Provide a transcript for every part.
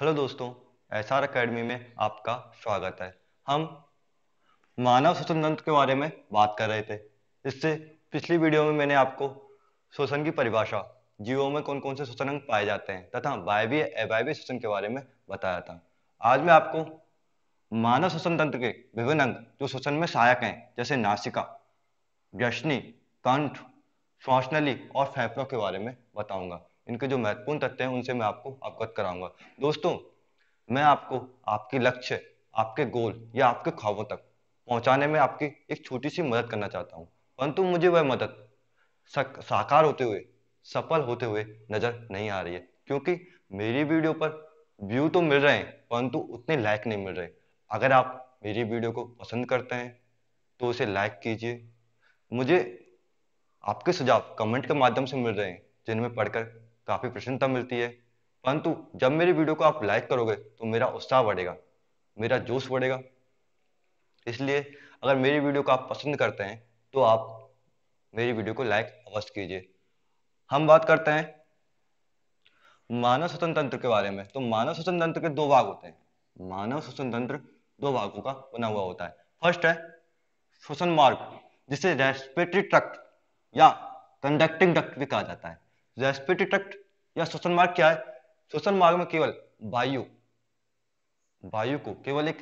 hello दोस्तों S R academy में आपका स्वागत है हम मानव शोषण तंत्र के बारे में बात कर रहे थे इससे पिछली वीडियो में मैंने आपको शोषण की परिभाषा जीवों में कौन कौन से शोषण अंग पाए जाते हैं तथा वायवीय अवायवीय शोषण के बारे में बताया था आज मैं आपको मानव शोषण तंत्र के विभिन्न अंग जो शोषण में सहायक हैं जैसे नासिका व्यशनी कंठ श्वासनली और फेफड़ों के बारे में बताऊंगा इनके जो महत्वपूर्ण तथ्य हैं उनसे मैं आपको अवगत कराऊंगा दोस्तों मैं आपको आपके लक्ष्य आपके गोल या आपके ख्वाबों तक पहुंचाने में आपकी एक छोटी सी मदद करना चाहता हूं परंतु मुझे वह मदद साकार होते हुए सफल होते हुए नजर नहीं आ रही है क्योंकि मेरी वीडियो पर व्यू तो मिल रहे हैं परंतु उतने लाइक नहीं मिल रहे अगर आप मेरी वीडियो को पसंद करते हैं तो उसे लाइक कीजिए मुझे आपके सुझाव कमेंट के माध्यम से मिल रहे हैं जिनमें पढ़कर काफ़ी प्रसन्नता मिलती है परंतु जब मेरी वीडियो को आप लाइक करोगे तो मेरा उत्साह बढ़ेगा मेरा जोश बढ़ेगा इसलिए अगर मेरी वीडियो को आप पसंद करते हैं तो आप मेरी वीडियो को लाइक अवश्य कीजिए हम बात करते हैं मानव श्वसन तंत्र के बारे में तो मानव श्वसन तंत्र के दो भाग होते हैं मानव शोषण तंत्र दो भागों का बना हुआ होता है फर्स्ट है श्वसन मार्ग जिसे रेस्पिरेटरी ट्रक्ट या कंडक्टिंग डक्ट भी कहा जाता है रेस्पिरेटरी ट्रक्ट या श्वसन मार्ग क्या है श्वसन मार्ग में केवल वायु वायु को केवल एक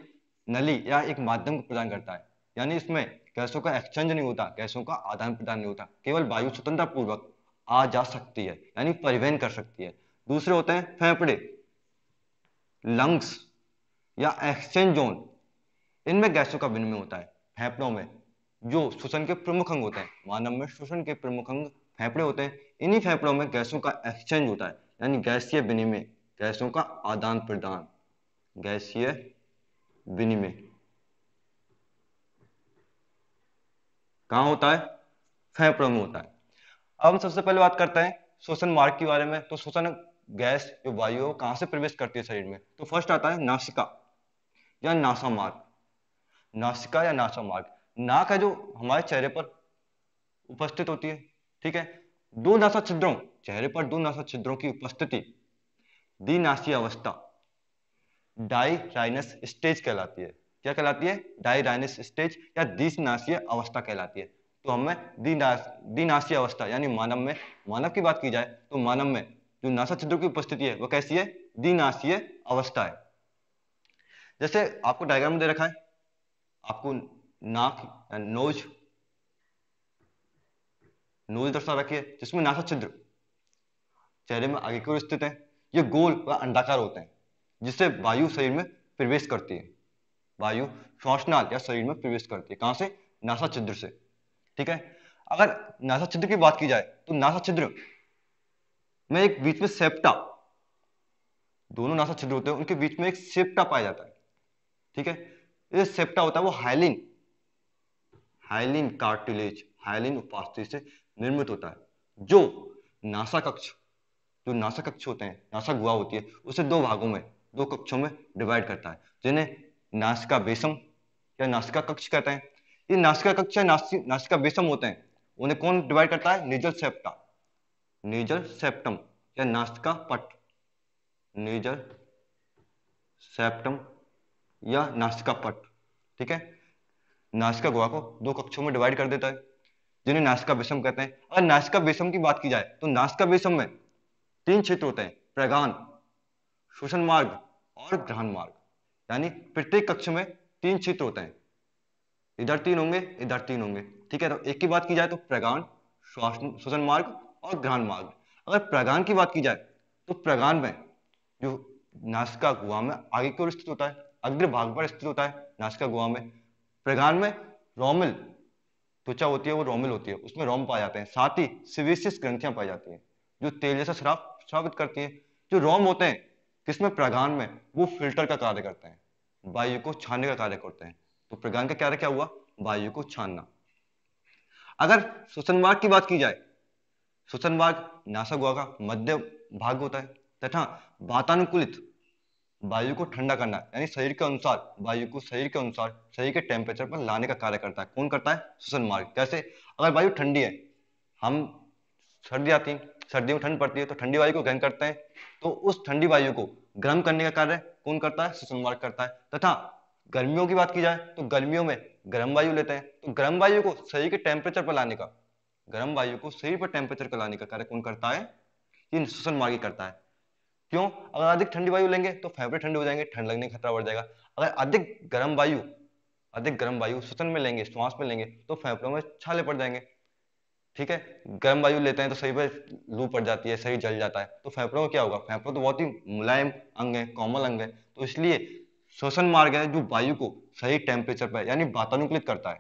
नली या एक माध्यम को प्रदान करता है यानी इसमें गैसों का एक्सचेंज नहीं होता गैसों का आदान प्रदान नहीं होता केवल वायु स्वतंत्रता पूर्वक आ जा सकती है यानी परिवहन कर सकती है दूसरे होते हैं फेफड़े लंग्स या एक्सचेंज जोन इनमें गैसों का विनिमय होता है फेफड़ों में जो श्वसन के प्रमुख अंग होते हैं मानव में श्वसन के प्रमुख अंग फेफड़े होते हैं इन्हीं फेफड़ों में गैसों का एक्सचेंज होता है यानी गैसीय विनिमय गैसों का आदान प्रदान गैसीय विनिमय कहा होता है फेफड़ों में होता है अब हम सबसे पहले बात करते हैं शोषण मार्ग के बारे में तो शोषण गैस जो वायु है कहां से प्रवेश करती है शरीर में तो फर्स्ट आता है नासिका या नासा मार्ग नासिका या नासा मार्ग नाक है जो हमारे चेहरे पर उपस्थित होती है ठीक है दो नासा छिद्रों चेहरे पर दो नासा छिद्रों की उपस्थिति दिनाशी अवस्था डाइराइनस स्टेज कहलाती है क्या कहलाती है डाइराइनस स्टेज या द्विनाशीय अवस्था कहलाती है तो हमें द्विनाशीय अवस्था यानी मानव में मानव की बात की जाए तो मानव में जो नासा छिद्रों की उपस्थिति है वह कैसी है दिनाशीय अवस्था है जैसे आपको डायग्राम दे रखा है आपको नाक नोज नूल दर्शा रखी है जिसमें नासा छिद्र चेहरे में आगे की स्थित है ये गोल व अंडाकार होते हैं जिससे वायु शरीर में प्रवेश करती है वायु श्वासनाल या शरीर में प्रवेश करती है कहां से नासा छिद्र से ठीक है अगर नासा छिद्र की बात की जाए तो नासा छिद्र में एक बीच में सेप्टा दोनों नासा छिद्र होते हैं उनके बीच में एक सेप्टा पाया जाता है ठीक है ये सेप्टा होता है वो हाइलिन हाइलिन कार्टिलेज हाइलिन उपास्थि से निर्मित होता है जो नासा कक्ष जो नासा कक्ष होते हैं नासा गुहा होती है उसे दो भागों में दो कक्षों में डिवाइड करता है जिन्हें नासिका बेसम या नासिका कक्ष कहते हैं ये नासिका कक्ष या नासिका बेसम होते हैं उन्हें कौन डिवाइड करता है नेजल सेप्टा नेजल सेप्टम या नासिका पट नेजल सेप्टम या नासिका पट ठीक है नासिका गुहा को दो कक्षों में डिवाइड कर देता है जिन्हें नासिका विषम कहते हैं अगर नासिका विषम की बात की जाए तो नासिका विषम में तीन क्षेत्र होते हैं प्रगान शोषण मार्ग और ग्रहण मार्ग यानी प्रत्येक कक्ष में तीन क्षेत्र होते हैं इधर तीन होंगे इधर तीन होंगे ठीक है तो एक की बात की जाए तो प्रगान शोषण मार्ग और ग्रहण मार्ग अगर प्रगान की बात की जाए तो प्रगान में जो नासिका गुहा में आगे की ओर स्थित होता है अग्र भाग पर स्थित होता है नासिका गुहा में प्रगान में रोमिल त्वचा होती है वो रोमिल होती है उसमें रोम पाए जाते हैं साथ ही सिविसिस ग्रंथियां पाई जाती हैं जो तेल जैसा श्राप श्रावित करती है जो रोम होते हैं किसमें प्रगान में वो फिल्टर का कार्य करते हैं वायु को छानने का कार्य करते हैं तो प्रगान का कार्य क्या हुआ वायु को छानना अगर श्वसन मार्ग की बात की जाए श्वसन मार्ग नासा हुआ का मध्य भाग होता है तथा वातानुकूलित वायु को ठंडा करना यानी शरीर के अनुसार वायु को शरीर के अनुसार शरीर के टेम्परेचर पर लाने का कार्य करता है कौन करता है श्वसन मार्ग कैसे अगर वायु ठंडी है हम सर्दी आती है सर्दियों में ठंड पड़ती है तो ठंडी वायु को गर्म करते हैं तो उस ठंडी वायु को गर्म करने का कार्य कौन करता है श्वसन मार्ग करता है तथा गर्मियों की बात की जाए तो गर्मियों में गर्म वायु लेते हैं तो गर्म वायु को शरीर के टेम्परेचर पर लाने का गर्म वायु को शरीर पर टेम्परेचर पर लाने का कार्य कौन करता है ये श्वसन मार्ग करता है क्यों अगर अधिक ठंडी वायु लेंगे तो फेफड़े ठंडे हो जाएंगे ठंड लगने का खतरा बढ़ जाएगा अगर अधिक गर्म वायु अधिक गर्म वायु श्वसन में लेंगे श्वास में लेंगे तो फेफड़ों में छाले पड़ जाएंगे ठीक है गर्म वायु लेते हैं तो शरीर पर लू पड़ जाती है शरीर जल जाता है तो फेफड़ों में क्या होगा फेफड़ों तो बहुत ही मुलायम अंग है कोमल अंग है तो इसलिए श्वसन मार्ग है जो वायु को सही टेम्परेचर पर यानी वातानुकूलित करता है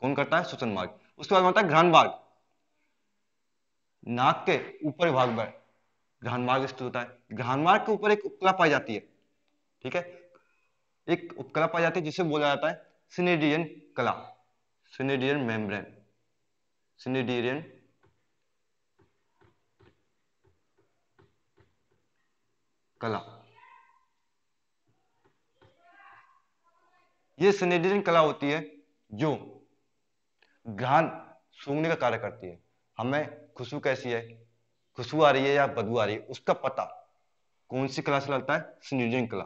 कौन करता है श्वसन मार्ग उसके बाद होता है घ्राण मार्ग नाक के ऊपर भाग पर ग्रहण मार्ग स्थित होता है ग्रहण मार्ग के ऊपर एक उपकला पाई जाती है ठीक है एक उपकला पाई जाती है जिसे बोला जाता है सिनेडियन कला सिनेडियन मेम्ब्रेन सिनेडियन कला ये सिनेडियन कला होती है जो ग्रहण सूंघने का कार्य करती है हमें खुशबू कैसी है खुशबू आ रही है या बदबू आ रही है उसका पता कौन सी कला से लगता है संयोजन कला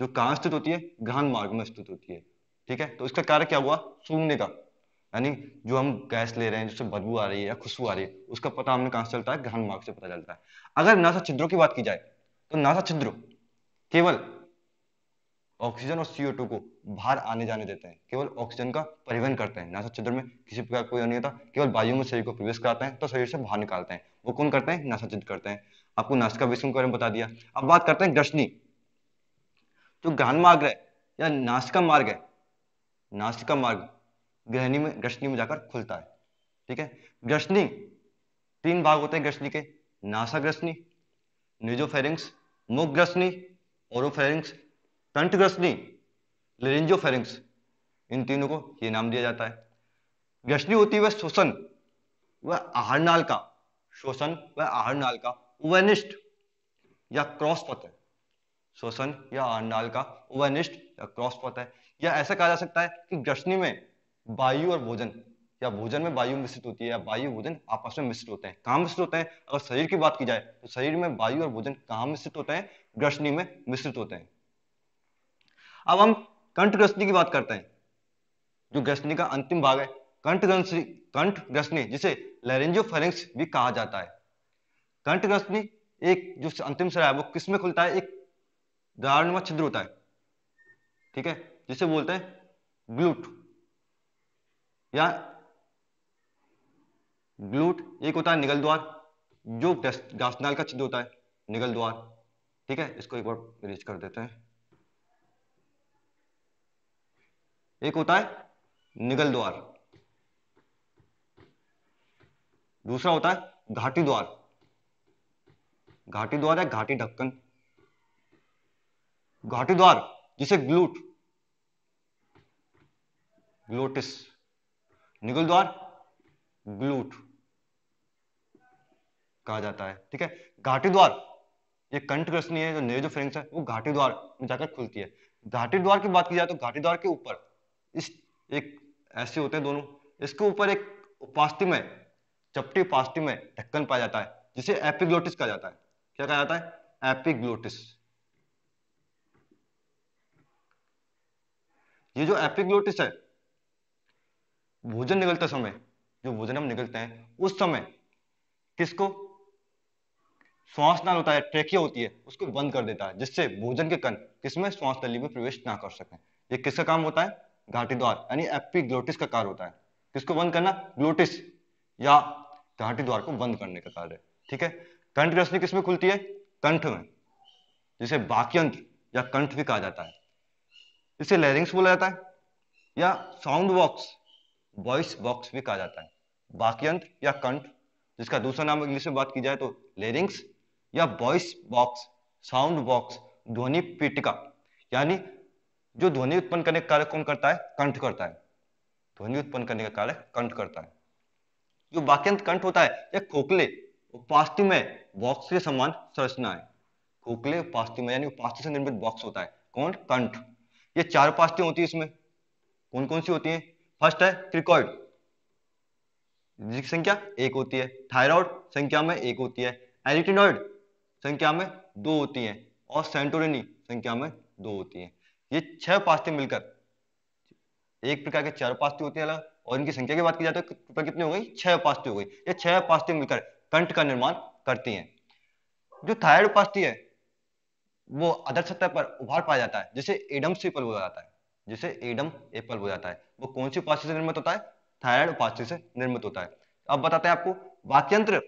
जो कहां स्थित होती है ग्रहण मार्ग में स्थित होती है ठीक है तो इसका कार्य क्या हुआ सूंघने का यानी जो हम गैस ले रहे हैं जिससे बदबू आ रही है या खुशबू आ रही है उसका पता हमें कहां से चलता है ग्रहण मार्ग से पता चलता है अगर नासा छिद्रों की बात की जाए तो नासा छिद्र केवल ऑक्सीजन और सीओ को बाहर आने जाने देते हैं केवल ऑक्सीजन का परिवहन करते हैं नासा छिद्र में किसी प्रकार कोई नहीं होता केवल वायु में शरीर को प्रवेश कराते हैं तो शरीर से बाहर निकालते हैं वो कौन करते हैं नासा छिद्र करते हैं आपको नासिका विष्णु के बारे में बता दिया अब बात करते हैं दर्शनी जो ग्रहण मार्ग है या नासिका मार्ग है नासिका मार्ग ग्रहणी में ग्रसनी में जाकर खुलता है ठीक है ग्रसनी तीन भाग होते हैं ग्रसनी के नासा ग्रसनी निजोफेरिंग्स मुख ग्रसनी ओरोफेरिंग्स कंठग्रसनी फेरिंग्स इन तीनों को ये नाम दिया जाता है ग्रसनी होती है वह शोषण वह आहार नाल का शोषण व आहार नाल का उवनिष्ठ या क्रॉस पथ है शोषण या आहार नाल का उवनिष्ठ या क्रॉस पथ है या ऐसा कहा जा सकता है कि ग्रसनी में वायु और भोजन या भोजन में वायु मिश्रित होती है या वायु भोजन आपस में मिश्रित होते हैं कहाँ मिश्रित होते हैं अगर शरीर की बात की जाए तो शरीर में वायु और भोजन कहाँ मिश्रित होते हैं ग्रसनी में मिश्रित होते हैं अब हम कंठ ग्रसनी की बात करते हैं जो ग्रसनी का अंतिम भाग है कंठ ग्रसनी कंठ ग्रसनी जिसे लरेंजियो भी कहा जाता है कंठ ग्रसनी एक जो अंतिम सरा है वो किस में खुलता है एक दारणवा छिद्र होता है ठीक है जिसे बोलते हैं ग्लूट या ग्लूट एक होता है निगल द्वार जो गास्नाल का छिद्र होता है निगल द्वार ठीक है इसको एक बार रेज कर देते हैं एक होता है निगल द्वार दूसरा होता है घाटी द्वार घाटी द्वार या घाटी ढक्कन घाटी द्वार जिसे ग्लूट ग्लोटिस निगल द्वार ग्लूट कहा जाता है ठीक है घाटी द्वार ये कंठ ग्रसनी है जो नेजो फ्रेंस है वो घाटी द्वार में जाकर खुलती है घाटी द्वार की बात की जाए तो घाटी द्वार के ऊपर इस एक ऐसे होते हैं दोनों इसके ऊपर एक उपास्थि में चपटी उपास्थि में ढक्कन पाया जाता है जिसे एपिग्लोटिस कहा जाता है क्या कहा जाता है एपिग्लोटिस ये जो एपिग्लोटिस है भोजन निकलते समय जो भोजन हम निकलते हैं उस समय किसको श्वास नाल होता है ट्रेकिया होती है उसको बंद कर देता है जिससे भोजन के कण किसमें श्वास नली में प्रवेश ना कर सके ये किसका काम होता है घाटी द्वार यानी एपी ग्लोटिस का कार्य होता है किसको बंद करना ग्लोटिस या घाटी द्वार को बंद करने का कार्य ठीक है कंठ रश्मि किसमें खुलती है कंठ में जिसे बाक्यंत या कंठ भी कहा जाता है इसे लहरिंग्स बोला जाता है या साउंड बॉक्स वॉइस बॉक्स भी कहा जाता है बाक्यंत या कंठ जिसका दूसरा नाम इंग्लिश में बात की जाए तो लेरिंग्स या वॉइस बॉक्स साउंड बॉक्स ध्वनि पीटिका यानी जो ध्वनि उत्पन्न करने का कार्य कौन करता है कंठ करता है ध्वनि उत्पन्न करने का कार्य कंठ करता है जो वाक्यंत कंठ होता है यह खोखले उपास्थि में बॉक्स के समान संरचना है खोखले उपास्थि में यानी उपास्थि से निर्मित बॉक्स होता है कौन कंठ ये चार उपास्थियां होती है इसमें कौन कौन सी होती है फर्स्ट है क्रिकॉइड संख्या एक होती है थायराइड संख्या में एक होती है एरिटिनॉइड संख्या में दो होती है और सेंटोरिनी संख्या में दो होती है ये छह पास्ते मिलकर एक प्रकार के चार पास्ते होते हैं और इनकी संख्या की बात की जाए तो कितनी हो गई छह पास्ते हो गई ये छह पास्ते मिलकर कंठ का निर्माण करती हैं जो थायराइड पास्ती है वो अदर सतह पर उभार पाया जाता है जिसे एडम एपल बोला जाता है जिसे एडम एपल हो जाता है वो कौन सी उपास्थि से निर्मित होता है थायराइड उपास्थि से निर्मित होता है अब बताते हैं आपको वाक्यंत्र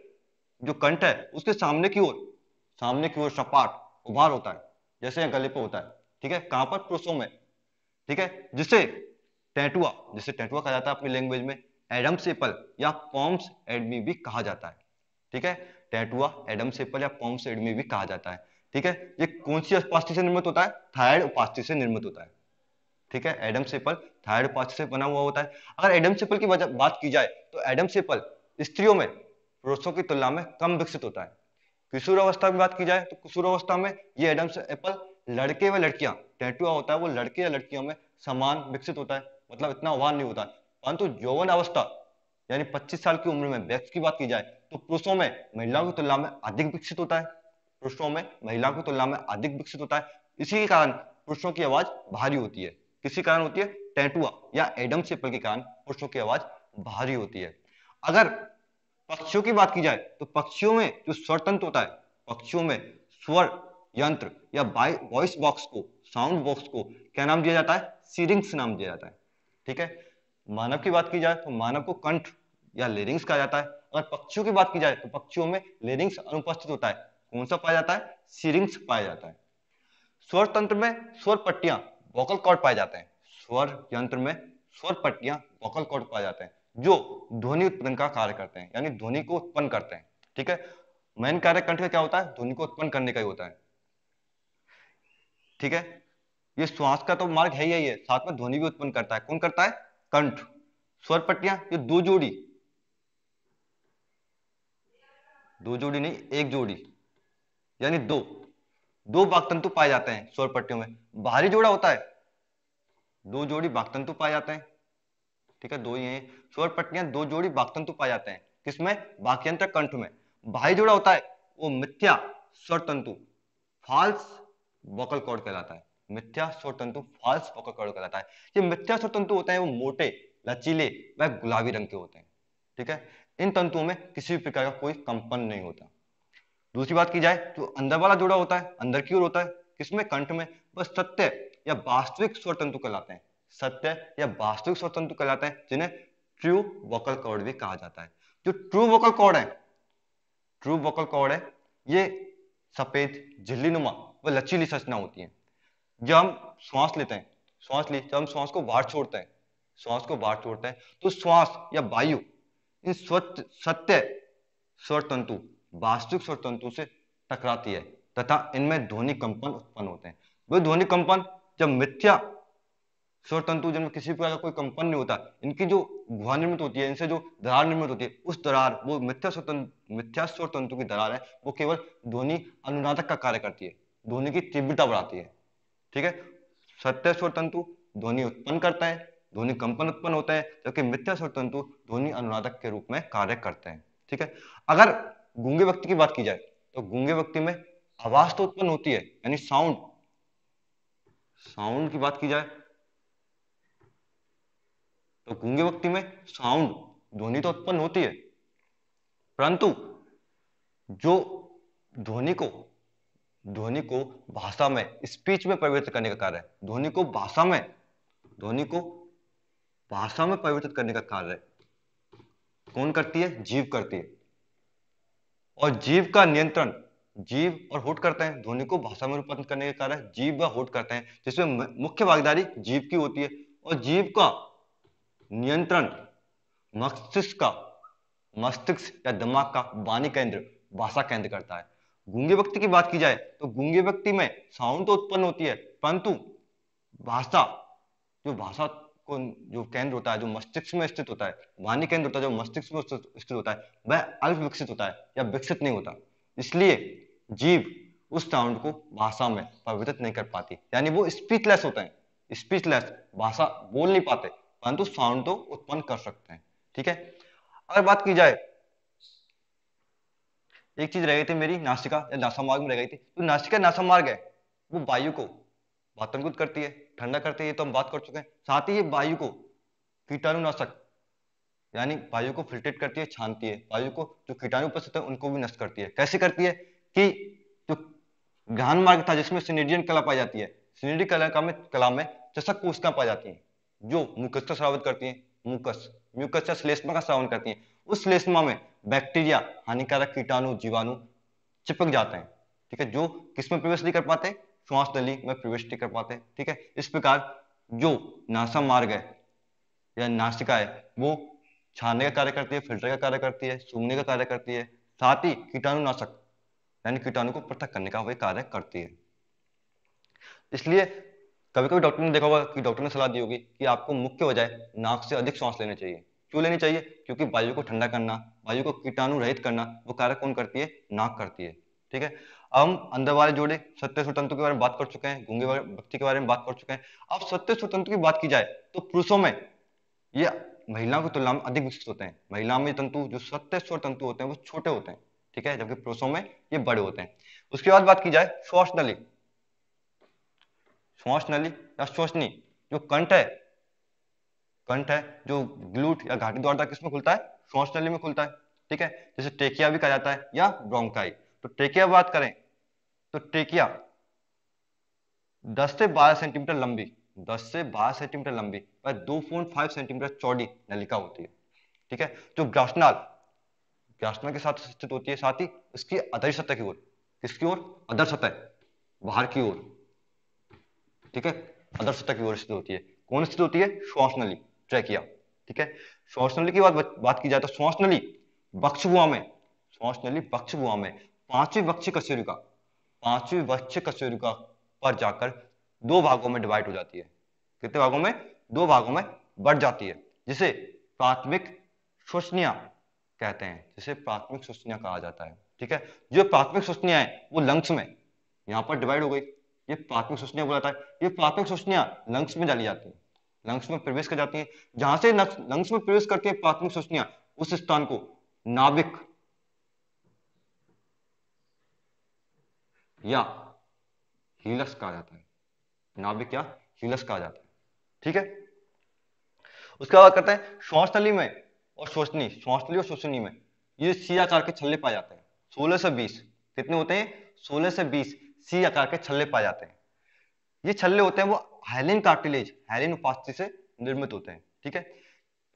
जो कंठ है उसके सामने की ओर सामने की ओर सपाट उभार होता है जैसे गले पर होता है ठीक है कहां पर प्रोसोम है ठीक है जिसे टैटुआ जिसे टैटुआ कहा जाता है अपनी लैंग्वेज में एडम सेपल या पॉम्स एडमी भी कहा जाता है ठीक है टैटुआ एडम सेपल या पॉम्स एडमी भी कहा जाता है ठीक है ये कौन सी उपास्थि से निर्मित होता है थायराइड उपास्थि से निर्मित होता है ठीक है एडम सेपल थायराइड उपास्थि से बना हुआ होता है अगर एडम सेपल की बात की जाए तो एडम सेपल स्त्रियों में पुरुषों की तुलना में कम विकसित होता है किशोर अवस्था की बात की जाए तो किशोर अवस्था में ये एडम सेपल लड़के व लड़कियां टैटुआ होता है वो लड़के या लड़कियों में समान विकसित होता है मतलब इतना आह्वान नहीं होता परंतु यौवन अवस्था यानी पच्चीस साल की उम्र में व्यक्ति की बात की जाए तो पुरुषों में महिलाओं की तुलना में अधिक विकसित होता है पुरुषों में महिलाओं की तुलना में अधिक विकसित होता है इसी के कारण पुरुषों की आवाज भारी होती है किसी कारण होती है टैटुआ या एडम सेपल के कारण पुरुषों की आवाज भारी होती है अगर पक्षियों की बात की जाए तो पक्षियों में जो स्वर तंत्र होता है पक्षियों में स्वर यंत्र या वॉइस बॉक्स को साउंड बॉक्स को क्या नाम दिया जाता है सीरिंग्स नाम दिया जाता है ठीक है मानव की बात की जाए तो मानव को कंठ या लेरिंग्स कहा जाता है अगर पक्षियों की बात की जाए तो पक्षियों में लेरिंग्स अनुपस्थित होता है कौन सा पाया जाता है सीरिंग्स पाया जाता है स्वर तंत्र में स्वर पट्टियां वोकल कॉर्ड पाए जाते हैं स्वर यंत्र में स्वर पट्टियां वोकल कॉर्ड पाए जाते हैं जो ध्वनि उत्पन्न का कार्य करते हैं यानी ध्वनि को उत्पन्न करते हैं ठीक है मेन कार्य कंठ का क्या होता है ध्वनि को उत्पन्न करने का ही होता है ठीक है ये श्वास का तो मार्ग है ही है साथ में ध्वनि भी उत्पन्न करता है कौन करता है कंठ स्वर पट्टिया ये दो जोड़ी दो जोड़ी नहीं एक जोड़ी यानी दो दो बाघतंतु पाए जाते हैं स्वर पट्टियों में बाहरी जोड़ा होता है दो जोड़ी बाघतंतु पाए जाते हैं ठीक है दो ही हैं स्वर पट्टियां दो जोड़ी बाघतंतु पाए जाते हैं किसमें बाक्यंत्र कंठ में बाहरी जोड़ा होता है वो मिथ्या स्वर तंतु फॉल्स वोकल कॉर्ड कहलाता है मिथ्या स्वर तंतु फॉल्स वोकल कॉर्ड कहलाता है ये मिथ्या स्वर तंतु होते हैं वो मोटे लचीले व गुलाबी रंग के होते हैं ठीक है इन तंतुओं में किसी भी प्रकार का कोई कंपन नहीं होता दूसरी बात की जाए तो अंदर वाला जोड़ा होता है अंदर की ओर होता है किसमें कंठ में वह सत्य या वास्तविक स्वर तंतु कहलाते हैं सत्य या वास्तविक स्वर तंतु कहलाते हैं जिन्हें ट्रू वोकल कॉर्ड भी कहा जाता है जो ट्रू वोकल कॉर्ड है ट्रू वोकल कॉर्ड है ये सफेद झिल्ली नुमा वो लचीली संरचना होती है जब हम श्वास लेते हैं श्वास ली जब हम श्वास को बाहर छोड़ते हैं श्वास को बाहर छोड़ते हैं तो श्वास या वायु इन स्वच्छ सत्य स्वर तंतु वास्तविक स्वर तंतु से टकराती है तथा इनमें ध्वनि कंपन उत्पन्न होते हैं वो ध्वनि कंपन जब मिथ्या स्वर तंतु जिनमें किसी प्रकार का कोई कंपन नहीं होता इनकी जो गुहा निर्मित होती है इनसे जो दरार निर्मित होती है उस दरार वो मिथ्या स्वर मिथ्या स्वर तंतु की दरार है वो केवल ध्वनि अनुनादक का कार्य करती है ध्वनि की तीव्रता बढ़ाती है ठीक है सत्य स्वर तंतु ध्वनि उत्पन्न करता है ध्वनि कंपन उत्पन्न होता है जबकि मिथ्या स्वर तंतु ध्वनि अनुनादक के रूप में कार्य करते हैं ठीक है अगर गूंगे व्यक्ति की बात की जाए तो गूंगे व्यक्ति में आवाज तो उत्पन्न होती है यानी साउंड साउंड की बात की जाए तो गूंगे व्यक्ति में साउंड ध्वनि तो उत्पन्न होती है परंतु जो ध्वनि को ध्वनि को भाषा में स्पीच में परिवर्तित करने का कार्य है ध्वनि को भाषा में ध्वनि को भाषा में परिवर्तित करने का कार्य कौन करती है जीव करती है और जीव का नियंत्रण जीव और होट करते हैं ध्वनि को भाषा में रूपांतरित करने का कार्य जीव व होट करते हैं जिसमें मुख्य भागीदारी जीव की होती है और जीव का नियंत्रण मस्तिष्क का मस्तिष्क या दिमाग का वाणी केंद्र भाषा केंद्र करता है गुंगे व्यक्ति की बात की जाए तो गुंगे व्यक्ति में साउंड तो उत्पन्न होती है परंतु भाषा जो भाषा को जो केंद्र होता है जो मस्तिष्क में स्थित होता है वाणी केंद्र होता है जो मस्तिष्क में स्थित होता है वह अल्प विकसित होता है या विकसित नहीं होता इसलिए जीव उस साउंड को भाषा में परिवर्तित नहीं कर पाती यानी वो स्पीचलेस होते हैं स्पीचलेस भाषा बोल नहीं पाते परंतु साउंड तो उत्पन्न कर सकते हैं ठीक है अगर बात की जाए एक चीज रह गई थी मेरी नासिका या नासा मार्ग में रह गई थी तो नासिका नासा मार्ग है वो वायु को वातनकुद करती है ठंडा करती है तो हम बात कर चुके हैं साथ ही ये वायु को कीटाणुनाशक यानी वायु को फिल्ट्रेट करती है छानती है वायु को जो कीटाणु उपस्थित है उनको भी नष्ट करती है कैसे करती है कि जो ज्ञान मार्ग था जिसमें सिनेडियन कला पाई जाती है सिनेडियन कला का में कला में चषक कोशिकाएं पाई जाती है जो मुकस का श्रावित करती है मुकस म्यूकस या श्लेष्मा का श्रावण करती है उस लेस्मा में बैक्टीरिया हानिकारक कीटाणु जीवाणु चिपक जाते हैं ठीक है जो किसमें प्रवेश नहीं कर पाते श्वास नली में प्रवेश नहीं कर पाते ठीक है इस प्रकार जो नासा मार्ग है या नासिका है वो छानने का कार्य करती है फिल्टर का कार्य करती है सूंघने का कार्य करती है साथ ही कीटाणुनाशक यानी कीटाणु को पृथक करने का वही कार्य करती है इसलिए कभी कभी डॉक्टर ने देखा होगा कि डॉक्टर ने सलाह दी होगी कि आपको मुख्य बजाय नाक से अधिक श्वास लेने चाहिए क्यों लेनी चाहिए क्योंकि वायु को ठंडा करना वायु को कीटाणु रहित करना वो कार्य कौन करती है नाक करती है ठीक है अब हम अंदर वाले जोड़े सत्य स्वतंत्र के बारे में बात कर चुके हैं गुंगे व्यक्ति के बारे में बात कर चुके हैं अब सत्य स्वतंत्र की बात की जाए तो पुरुषों में ये महिलाओं की तुलना में अधिक विकसित होते हैं महिलाओं में तंतु जो सत्य स्वर तंतु होते हैं वो छोटे होते हैं ठीक है जबकि पुरुषों में ये बड़े होते हैं उसके बाद बात की जाए श्वास नली श्वास नली या श्वसनी जो कंठ है कंठ है जो ग्लूट या घाटी द्वार किसमें खुलता है श्वास नली में खुलता है ठीक है जैसे टेकिया भी कहा जाता है या ब्रोंकाई तो टेकिया बात करें तो टेकिया 10 से 12 सेंटीमीटर लंबी 10 से 12 सेंटीमीटर लंबी और दो फाइव सेंटीमीटर चौड़ी नलिका होती है ठीक है जो ग्रासनाल ग्रासनाल के साथ स्थित होती है साथ ही इसकी अदर सतह की ओर किसकी ओर अदर सतह बाहर की ओर ठीक है अदर सतह की ओर स्थित होती है कौन स्थित होती है श्वास नली ट्रैक किया ठीक है शोषणली की बात बात की जाए तो शोषणली बक्सुआ में शोषणली बक्सुआ में पांचवी बक्ष कसूरिका पांचवी बक्ष कसूरिका पर जाकर दो भागों में डिवाइड हो जाती है कितने भागों में दो भागों में बढ़ जाती है जिसे प्राथमिक शोषणिया कहते हैं जिसे प्राथमिक शोषणिया कहा जाता है ठीक है जो प्राथमिक शोषणिया है वो लंग्स में यहाँ पर डिवाइड हो गई ये प्राथमिक शोषणिया बोला जाता है ये प्राथमिक शोषणिया लंग्स में डाली जाती है लंग्स में प्रवेश कर जाती है जहां से लंग्स में प्रवेश करती है प्राथमिक सूचनियां उस स्थान को नाभिक या हीलस कहा जाता है नाभिक या हीलस कहा जाता है ठीक है उसके बाद करते हैं श्वास नली में और शोषणी नली और शोषणी में ये सी आकार के छल्ले पाए जाते हैं सोलह से बीस कितने होते हैं सोलह से बीस सी आकार के छल्ले पाए जाते हैं ये छल्ले होते हैं वो हाइलिन कार्टिलेज हाइलिन उपास्थि से निर्मित होते हैं ठीक है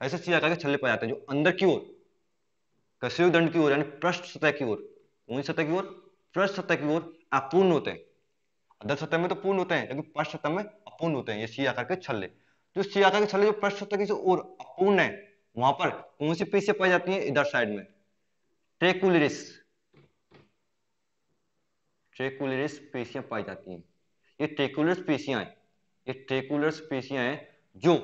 ऐसे चीज आकर के छल्ले पाए जाते हैं जो अंदर की ओर कश्यू दंड की ओर यानी पृष्ठ सतह की ओर ऊंच सतह की ओर पृष्ठ सतह की ओर अपूर्ण होते हैं अदर सतह में तो पूर्ण होते हैं लेकिन पृष्ठ सतह में अपूर्ण होते हैं ये सी आकार के छल्ले जो तो सी आकार के छल्ले जो पृष्ठ सतह की ओर अपूर्ण है वहां पर कौन सी पीस पाई जाती है इधर साइड में ट्रेकुलरिस ट्रेकुलरिस पेशियां पाई जाती हैं ये ट्रेकुलरिस पेशियां हैं ये ट्रेकुलर स्पेशिया हैं जो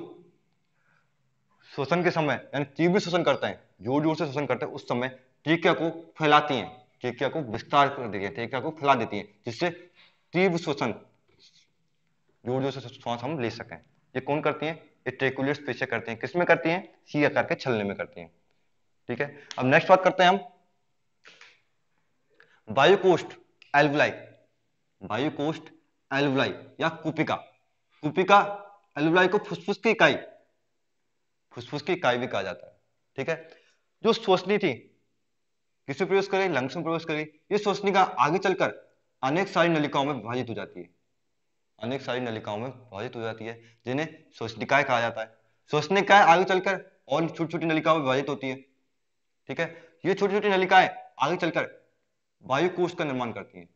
श्वसन के समय यानी तीव्र श्वसन करते हैं जोर जोर से श्वसन करते हैं उस समय ट्रेकिया को फैलाती हैं ट्रेकिया को विस्तार कर देती है ट्रेकिया को फैला देती है जिससे तीव्र श्वसन जोर जोर से श्वास हम ले सकें ये कौन करती हैं ये ट्रेकुलर स्पेशिया करती हैं किसमें करती हैं सी आकार के छलने में करती हैं ठीक है अब नेक्स्ट बात करते हैं हम बायोकोस्ट एल्वलाई बायोकोस्ट एल्वलाई या कुपिका कुपिका एल्वुलाई को फुसफुस की इकाई फुसफुस की इकाई भी कहा जाता है ठीक है जो श्वसनी थी किसमें प्रवेश करें लंग्स में प्रवेश करें ये श्वसनी का आगे चलकर अनेक सारी नलिकाओं में विभाजित हो जाती है अनेक सारी नलिकाओं में विभाजित हो जाती है जिन्हें श्वसनिकाएं कहा जाता है श्वसनिकाएं आगे चलकर और छोटी छोटी नलिकाओं में विभाजित होती है ठीक है ये छोटी छोटी नलिकाएं आगे चलकर वायु कोष का निर्माण करती हैं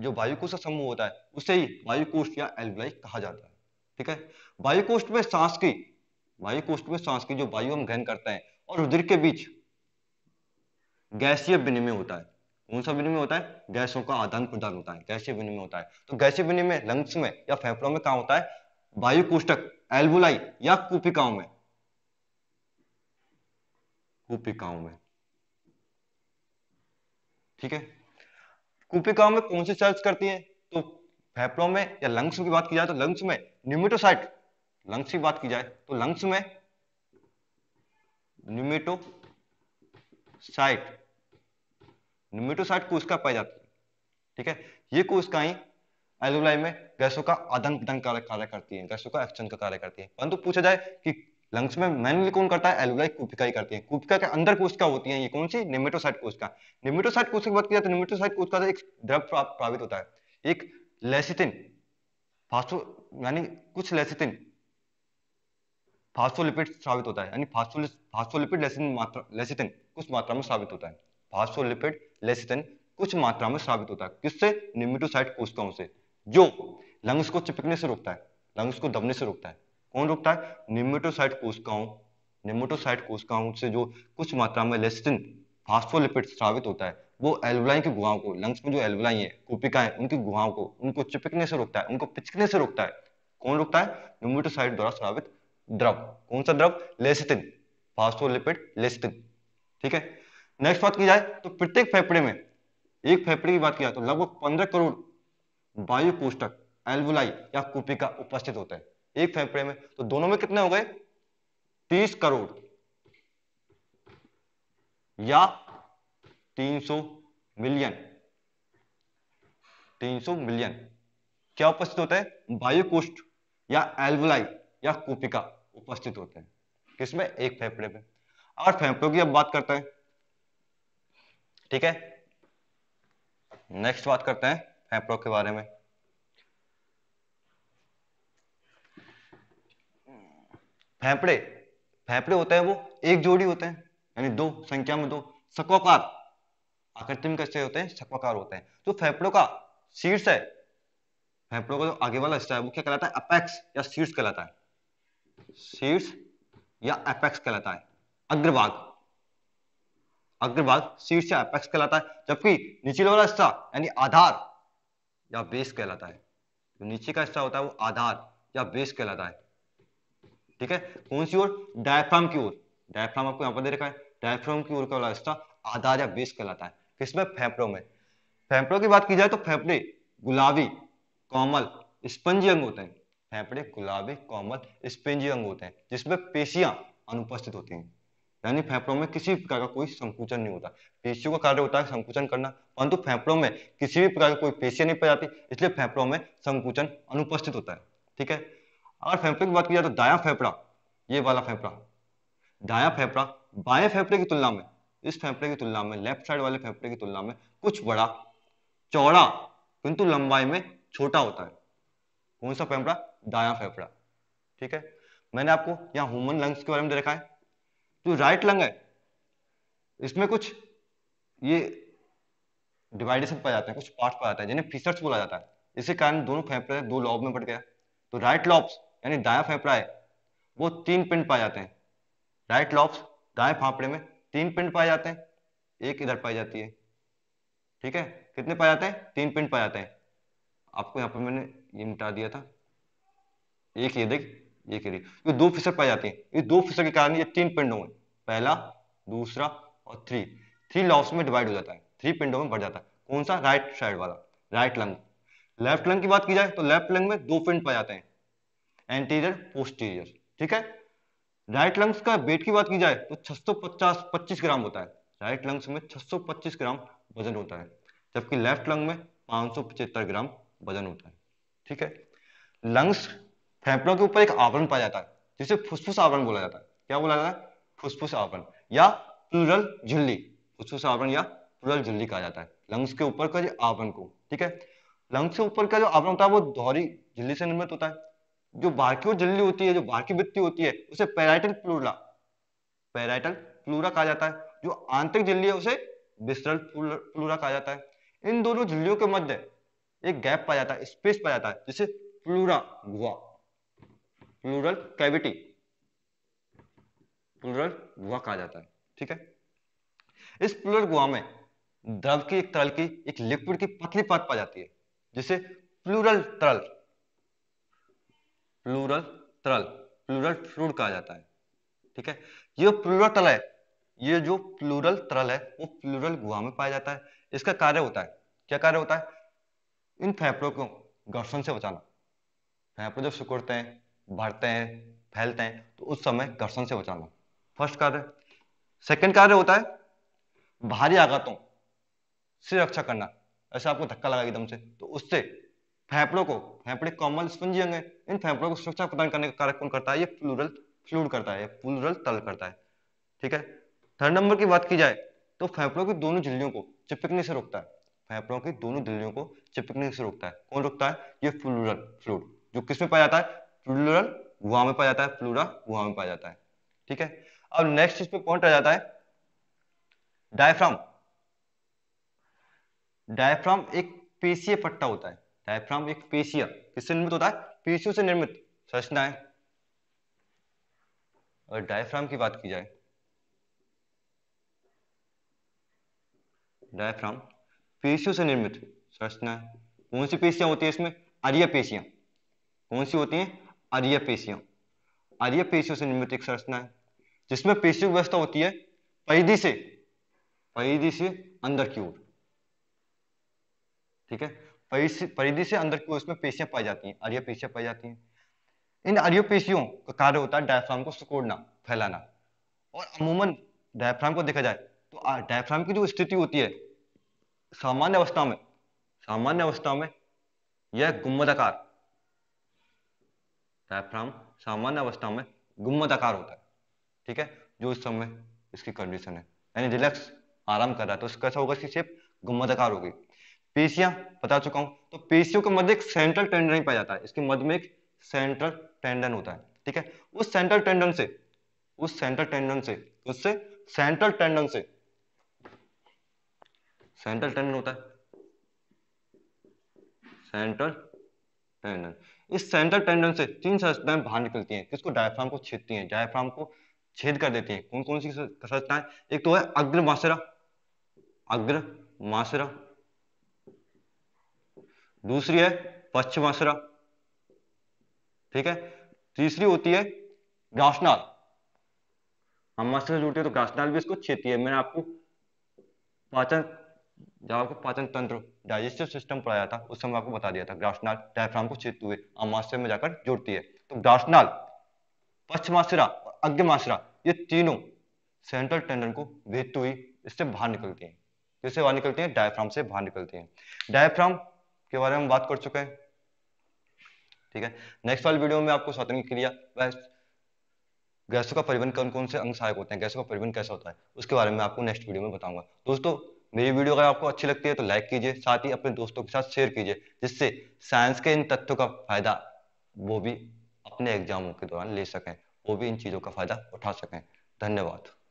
जो वायुकोष का समूह होता है उसे ही वायुकोश या एल्वलाई कहा जाता है ठीक है वायुकोश में सांस की वायुकोश में सांस की जो वायु हम ग्रहण करते हैं और रुधिर के बीच गैसीय विनिमय होता है कौन सा विनिमय होता है गैसों का आदान प्रदान होता है गैसीय विनिमय होता है तो गैसीय विनिमय लंग्स में या फेफड़ों में कहा होता है वायु कोष्टक या कुपिकाओं में कुपिकाओं में ठीक है कूपिकाओं में कौन से सेल्स करती है तो फेफड़ों में या लंग्स की बात की जाए तो लंग्स में न्यूमेटोसाइट लंग्स की बात की जाए तो लंग्स में न्यूमेटोसाइट न्यूमेटोसाइट कोशिका पाई जाती है ठीक है ये कोशिकाएं एलोलाई में गैसों का आदान प्रदान कार्य करती है गैसों का एक्सचेंज का कार्य करती है परंतु पूछा जाए कि लंग्स में मैनली कौन करता है एलुलाई कुपिका ही करती है कुपिका के अंदर कोशिका होती है ये कौन सी निमेटोसाइट कोशिका निमेटोसाइट कोशिका बात किया तो निमेटोसाइट कोशिका से तो एक ड्रग प्रावित होता है एक लेसिथिन फास्फो यानी कुछ लेसिथिन फास्फोलिपिड स्रावित होता है यानी फास्फोलिपिड लेसिथिन मात्रा लेसिथिन कुछ मात्रा में स्रावित होता है फास्फोलिपिड लेसिथिन कुछ मात्रा में स्रावित होता है किससे निमेटोसाइट कोशिकाओं से जो लंग्स को चिपकने से रोकता है लंग्स को दबने से रोकता है कौन रोकता है निम्नोटोसाइट कोशिकाओं निम्नोटोसाइट कोशिकाओं से जो कुछ मात्रा में लेस्टिन फास्फोलिपिड स्रावित होता है वो एल्वलाइन की गुहाओं को लंग्स में जो एल्वलाइन है कोपिका है उनकी गुहाओं को उनको चिपकने से रोकता है उनको पिचकने से रोकता है कौन रोकता है न्यूमोटोसाइट द्वारा स्रावित द्रव कौन सा द्रव लेस्टिन फास्फोलिपिड लेस्टिन ठीक है नेक्स्ट बात की जाए तो प्रत्येक फेफड़े में एक फेफड़े की बात की जाए तो लगभग पंद्रह करोड़ वायु कोष्टक एल्वुलाई या कुपिका उपस्थित होता है एक फेफड़े में तो दोनों में कितने हो गए तीस करोड़ या तीन सौ मिलियन तीन सौ मिलियन क्या उपस्थित होता है वायुकुष्ठ या एल्वलाई या कोपिका उपस्थित होते हैं किसमें एक फेफड़े में और फेफड़ों की अब बात करते हैं ठीक है नेक्स्ट बात करते हैं फेफड़ों के बारे में फेफड़े फेफड़े होते हैं वो एक जोड़ी होते हैं यानी दो संख्या में दो सक्वाकार आकृति में कैसे होते हैं सक्वाकार होते हैं जो तो फेफड़ों का शीर्ष है फेफड़ों का जो आगे वाला हिस्सा है वो क्या कहलाता है अपेक्स या शीर्ष कहलाता है शीर्ष या अपेक्स कहलाता है अग्रभाग अग्रभाग शीर्ष या अपेक्स कहलाता है जबकि निचले वाला हिस्सा यानी आधार या बेस कहलाता है जो नीचे का हिस्सा होता है वो आधार या बेस कहलाता है ठीक है कौन सी ओर डायफ्राम की ओर डायफ्राम आपको यहाँ पर दे रखा है डायफ्राम की ओर का वाला हिस्सा आधार या बेस कहलाता है किसमें फेफड़ों में फेफड़ों की बात की जाए तो फेफड़े गुलाबी कोमल स्पंजी अंग होते हैं फेफड़े गुलाबी कोमल स्पंजी अंग होते हैं जिसमें पेशियां अनुपस्थित होती हैं यानी फेफड़ों में किसी प्रकार का कोई संकुचन नहीं होता पेशियों का कार्य होता है संकुचन करना परंतु फेफड़ों में किसी भी प्रकार की कोई पेशियां नहीं पाई जाती इसलिए फेफड़ों में संकुचन अनुपस्थित होता है ठीक है अगर फेफड़े की बात की जाए तो दाया फेफड़ा ये वाला फेफड़ा दाया फेफड़ा बाएं फेफड़े की तुलना में इस फेफड़े की तुलना में लेफ्ट साइड वाले फेफड़े की तुलना में कुछ बड़ा चौड़ा किंतु लंबाई में छोटा होता है कौन सा फेफड़ा दाया फेफड़ा ठीक है मैंने आपको यहाँ ह्यूमन लंग्स के बारे में देखा है जो राइट लंग है इसमें कुछ ये डिवाइडेशन पाए जाते हैं कुछ पार्ट पाए जाते हैं जिन्हें फीसर्स बोला जाता है इसी कारण दोनों फेफड़े दो लॉब में बढ़ गया तो राइट लॉब्स यानी दाया फेफड़ा है वो तीन पिंड पाए जाते हैं राइट लॉब्स दाएं फाफड़े में तीन पिंड पाए जाते हैं एक इधर पाई जाती है ठीक है कितने पाए जाते हैं तीन पिंड पाए जाते हैं आपको यहाँ पर मैंने ये मिटा दिया था एक ये देख ये के लिए ये दो फिसर पाई जाती है ये दो फिसर के कारण ये तीन पिंडों में पहला दूसरा और थ्री थ्री लॉब्स में डिवाइड हो जाता है थ्री पिंडों में बढ़ जाता है कौन सा राइट साइड वाला राइट लंग लेफ्ट लंग की बात की जाए तो लेफ्ट लंग में दो पिंड पाए जाते हैं एंटीरियर पोस्टीरियर ठीक है राइट लंग्स का वेट की बात की जाए तो 650 25 ग्राम होता है राइट लंग्स में 625 ग्राम वजन होता है जबकि लेफ्ट लंग में 575 ग्राम वजन होता है ठीक है लंग्स फेफड़ों के ऊपर एक आवरण पाया जाता है जिसे फुसफुस आवरण बोला जाता है क्या बोला जाता है फुसफुस आवरण या प्लूरल झिल्ली फुसफुस आवरण या प्लूरल झिल्ली कहा जाता है लंग्स के ऊपर का आवरण को ठीक है लंग्स के ऊपर का जो आवरण होता है वो दोहरी झिल्ली से निर्मित होता है जो बाहर की ओर झल्ली होती है जो बाहर की वृत्ति होती है उसे पेराइटल प्लूरा पेराइटल प्लूरा कहा जाता है जो आंतरिक झिल्ली है उसे विस्तरल प्लूरा कहा जाता है इन दोनों झिल्लियों के मध्य एक गैप पाया जाता है स्पेस पाया जाता है जिसे प्लूरा गुआ प्लूरल कैविटी प्लूरल गुआ कहा जाता है ठीक है इस प्लूरल गुहा में द्रव की एक तरल की एक लिक्विड की पतली परत पाई जाती है जिसे प्लूरल तरल प्लूरल तरल प्लूरल फ्लूड कहा जाता है ठीक है ये प्लूरल तरल है ये जो प्लूरल तरल है वो प्लूरल गुहा में पाया जाता है इसका कार्य होता है क्या कार्य होता है इन फेफड़ों को घर्षण से बचाना फेफड़े जब सिकुड़ते हैं बढ़ते हैं फैलते हैं तो उस समय घर्षण से बचाना फर्स्ट कार्य सेकंड कार्य होता है भारी आघातों से रक्षा करना ऐसे आपको धक्का लगा एकदम से तो उससे फेफड़ों को फेफड़े कोमल स्पंजी अंग है इन फेफड़ों को सुरक्षा प्रदान करने का कार्य कौन करता है ये फ्लूरल फ्लूड करता है फ्लूरल तल करता है ठीक है थर्ड नंबर की बात की जाए तो फेफड़ों की दोनों झिल्लियों को चिपकने से रोकता है फेफड़ों की दोनों झिल्लियों को चिपकने से रोकता है कौन रोकता है ये फ्लूरल फ्लूड जो किसमें पाया जाता है फ्लूरल वहां में पाया जाता है फ्लूरा वहां में पाया जाता है ठीक है अब नेक्स्ट इस पे पॉइंट आ जाता है डायफ्राम डायफ्राम एक पेशीय पट्टा होता है डायफ्राम एक पेशी है किससे निर्मित होता है पेशियों से निर्मित संरचना है और डायफ्राम की बात की जाए डायफ्राम पेशियों से निर्मित संरचना है कौन सी पेशियां होती है इसमें अरिया पेशियां कौन सी होती हैं अरिया पेशियां अरिया पेशियों से निर्मित एक संरचना है जिसमें पेशियों की व्यवस्था होती है परिधि से परिधि से अंदर की ओर ठीक है परिधि से अंदर की उसमें पेशियां पाई जाती हैं अरियो पेशियां पाई जाती हैं इन अरियो पेशियों का कार्य होता है डायफ्राम को सिकोड़ना फैलाना और अमूमन डायफ्राम को देखा जाए तो डायफ्राम की जो स्थिति होती है सामान्य अवस्था में सामान्य अवस्था में यह गुम्बदाकार डायफ्राम सामान्य अवस्था में गुम्बदाकार होता है ठीक है जो इस समय इसकी कंडीशन है यानी रिलैक्स आराम कर रहा है तो कैसा होगा इसकी शेप गुम्बदाकार होगी पेशियां बता चुका हूं तो पेशियों के मध्य एक सेंट्रल टेंडन ही पाया जाता है इसके मध्य में एक सेंट्रल टेंडन होता है ठीक है उस सेंट्रल टेंडन से उस सेंट्रल टेंडन से उससे सेंट्रल टेंडन से सेंट्रल टेंडन होता है सेंट्रल टेंडन इस सेंट्रल टेंडन से तीन संस्थाएं बाहर निकलती हैं किसको डायफ्राम को छेदती हैं डायफ्राम को छेद कर देती हैं कौन कौन सी संस्थाएं एक तो है अग्र मासेरा अग्र मासेरा दूसरी है पश्चिम पश्चिमाशरा ठीक है तीसरी होती है ग्रासनाल हम मसल जुटे तो ग्रासनाल भी इसको छेती है मैंने आपको पाचन जब आपको पाचन तंत्र डाइजेस्टिव सिस्टम पढ़ाया था उस समय आपको बता दिया था ग्रासनाल डायफ्राम को छेदते हुए अमाशय में जाकर जुड़ती है तो ग्रासनाल पश्चमाशरा और अग्निमाशरा ये तीनों सेंट्रल टेंडन को भेजती हुई इससे बाहर निकलती है जिससे बाहर निकलती है डायफ्राम से बाहर निकलती है डायफ्राम के बारे में बात कर चुके हैं ठीक है नेक्स्ट वाली वीडियो में आपको स्वतंत्र क्रिया व गैसों का परिवहन कौन कौन से अंग सहायक होते हैं गैसों का परिवहन कैसा होता है उसके बारे में आपको नेक्स्ट वीडियो में बताऊंगा दोस्तों मेरी वीडियो अगर आपको अच्छी लगती है तो लाइक कीजिए साथ ही अपने दोस्तों के साथ शेयर कीजिए जिससे साइंस के इन तथ्यों का फायदा वो भी अपने एग्जामों के दौरान ले सकें वो भी इन चीज़ों का फायदा उठा सकें धन्यवाद